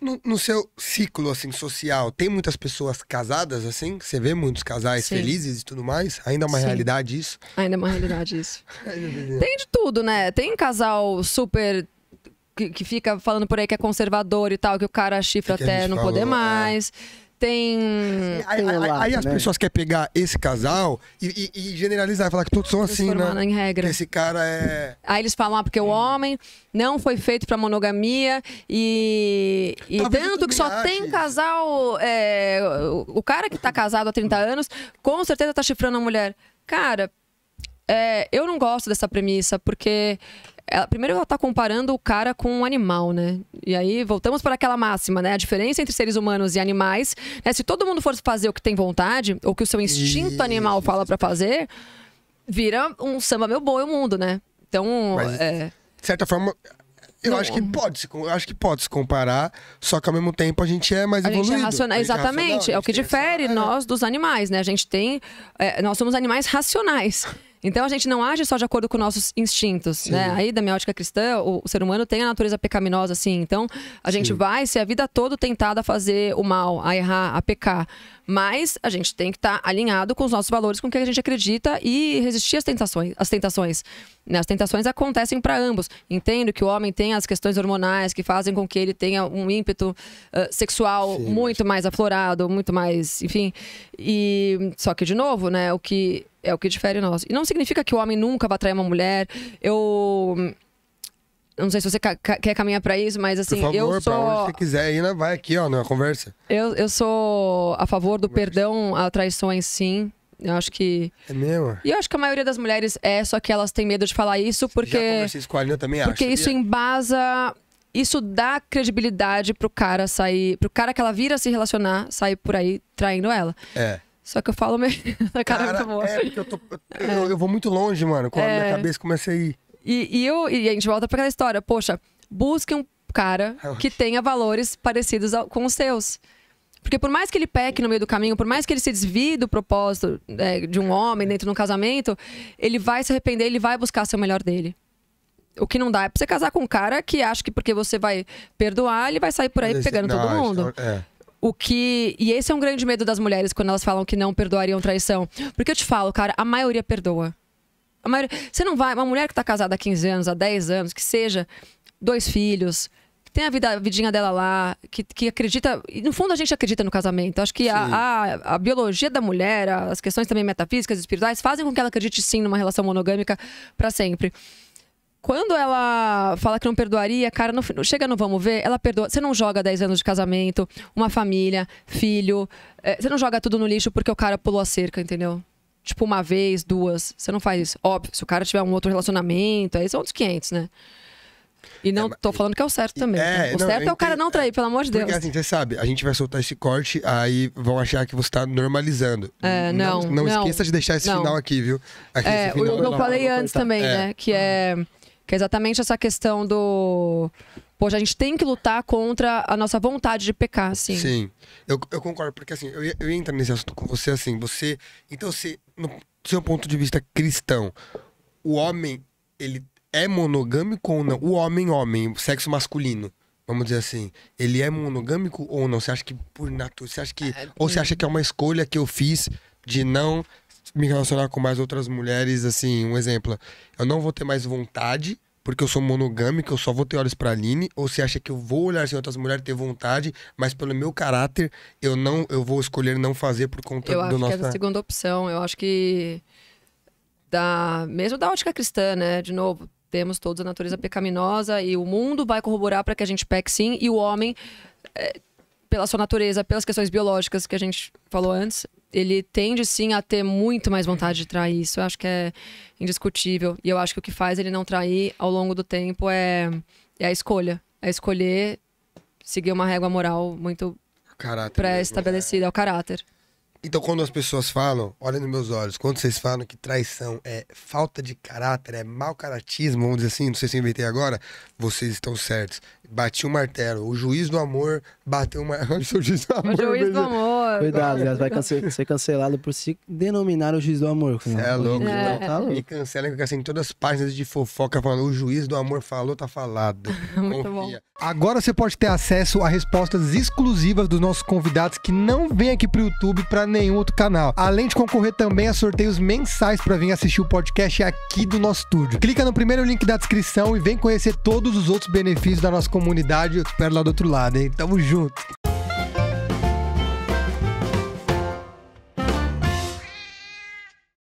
No, no, seu ciclo assim social, tem muitas pessoas casadas assim? Você vê muitos casais Sim. felizes e tudo mais? Ainda é uma Sim. realidade isso? Ainda é uma realidade isso. tem de tudo, né? Tem casal super que, que, fica falando por aí que é conservador e tal, que o cara chifra é até não falou, poder é. mais. É tem. Aí, aí, aí as né? pessoas querem pegar esse casal e, e, e generalizar, falar que todos são assim, né? em regra. Esse cara é. Aí eles falam, ah, porque o homem não foi feito pra monogamia e. e tanto que só acha. tem casal. É, o cara que tá casado há 30 anos, com certeza tá chifrando a mulher. Cara, é, eu não gosto dessa premissa, porque ela, primeiro ela está comparando o cara com um animal, né? E aí voltamos para aquela máxima, né? A diferença entre seres humanos e animais, né? Se todo mundo for fazer o que tem vontade, ou que o seu instinto Isso. animal fala para fazer, vira um samba meu boi o mundo, né? Então, Mas, é... de certa forma, eu acho que pode, se, eu acho que pode se comparar, só que ao mesmo tempo a gente é mais a evoluído. Gente é racional, é exatamente, é, racional, é o que difere essa... É. nós dos animais, né? A gente tem, é, nós somos animais racionais. Então a gente não age só de acordo com nossos instintos, né? Sim. né? Aí da minha ótica cristã, o, o, ser humano tem a natureza pecaminosa assim. Então a gente Sim. vai ser a vida toda tentada a fazer o mal, a errar, a pecar. Mas a gente tem que estar tá alinhado com os nossos valores, com o que a gente acredita e resistir às tentações, às tentações. Né? As tentações acontecem para ambos. Entendo que o homem tem as questões hormonais que fazem com que ele tenha um ímpeto uh, sexual Sim. muito mais aflorado, muito mais, enfim. E só que de novo, né, o que é o que difere nós. E não significa que o homem nunca vai atrair uma mulher. Eu não sei se você ca quer caminhar para isso, mas assim, favor, eu sou. Pra onde você quiser ir, né? vai aqui, ó, na conversa. Eu, eu sou a favor do conversa. perdão a traições, sim. Eu acho que. É mesmo? E eu acho que a maioria das mulheres é, só que elas têm medo de falar isso porque. Já conversei isso com a Aline, eu também acho. Porque isso embasa. Isso dá credibilidade pro cara sair. Pro cara que ela vira se relacionar, sair por aí traindo ela. É. Só que eu falo meio na cara, é cara, muito boa. É, eu, tô, eu, eu, vou muito longe, mano. Com a é. minha cabeça começa a ir. E, e, eu, e a gente volta pra aquela história. Poxa, busque um cara que tenha valores parecidos com os seus. Porque por mais que ele peque no meio do caminho, por mais que ele se desvie do propósito é, de um homem dentro de um casamento, ele vai se arrepender, ele vai buscar ser o melhor dele. O que não dá é pra você casar com um cara que acha que porque você vai perdoar, ele vai sair por aí pegando não, todo mundo. É. é. O que. E esse é um grande medo das mulheres quando elas falam que não perdoariam traição. Porque eu te falo, cara, a maioria perdoa. A maioria... Você não vai. Uma mulher que tá casada há 15 anos, há 10 anos, que seja, dois filhos, tem a, vida, a vidinha dela lá, que, que acredita. No fundo, a gente acredita no casamento. Acho que a, a, a, biologia da mulher, as questões também metafísicas, espirituais, fazem com que ela acredite sim numa relação monogâmica para sempre quando ela fala que não perdoaria, cara, no, chega no Vamos Ver, ela perdoa. Você não joga 10 anos de casamento, uma família, filho. É, você não joga tudo no lixo porque o cara pulou a cerca, entendeu? Tipo, uma vez, duas. Você não faz isso. Óbvio, se o cara tiver um outro relacionamento, aí são uns 500, né? E não é, tô falando que é o certo também. Tá? É, né? O não, certo é o cara não trair, pelo amor de Deus. Porque assim, você sabe, a gente vai soltar esse corte, aí vão achar que você tá normalizando. É, não. Não, não, não esqueça de deixar esse final aqui, viu? Aqui, é, final, eu, eu falei antes também, é. né? Que é. Que é exatamente essa questão do. Poxa, a gente tem que lutar contra a nossa vontade de pecar, assim. Sim, eu, eu concordo, porque assim, eu eu ia nesse assunto com você, assim, você. Então, se, no seu ponto de vista cristão, o homem, ele é monogâmico ou não? O homem, homem, sexo masculino vamos dizer assim, ele é monogâmico ou não? Você acha que por natureza, você acha que é, ou você hum. acha que é uma escolha que eu fiz de não me relacionar com mais outras mulheres, assim, um exemplo, eu não vou ter mais vontade porque eu sou monogâmico, eu só vou ter olhos pra Aline, ou você acha que eu vou olhar assim outras mulheres, ter vontade, mas pelo meu caráter, eu não eu vou escolher não fazer por conta eu do nosso... Eu acho que é a segunda opção, eu acho que da mesmo da ótica cristã, né, de novo, temos todos a natureza pecaminosa e o mundo vai corroborar para que a gente peque sim, e o homem é, pela sua natureza, pelas questões biológicas que a gente falou antes, ele tende sim a ter muito mais vontade de trair. Isso eu acho que é indiscutível. E eu acho que o que faz ele não trair ao longo do tempo é, é a escolha. É escolher seguir uma régua moral muito pré-estabelecida, é. é o caráter. Então, quando as pessoas falam, olhem nos meus olhos, quando vocês falam que traição é falta de caráter, é mau caratismo, vamos dizer assim, não sei se eu inventei agora, vocês estão certos. Bati o um martelo. O juiz do amor bateu uma... o martelo. O juiz do amor. Cuidado, Gás, vai ser cancelado por se denominar o juiz do amor. Você é, é louco. É. tá louco. Me cancela que eu assim, todas as páginas de fofoca falando o juiz do amor falou, tá falado. Muito Confia. bom. Agora você pode ter acesso a respostas exclusivas dos nossos convidados que não vêm aqui pro YouTube para nenhum outro canal. Além de concorrer também a sorteios mensais para vir assistir o podcast aqui do nosso estúdio. Clica no primeiro link da descrição e vem conhecer todos os outros benefícios da nossa comunidade. Eu te espero lá do outro lado, hein? Tamo junto!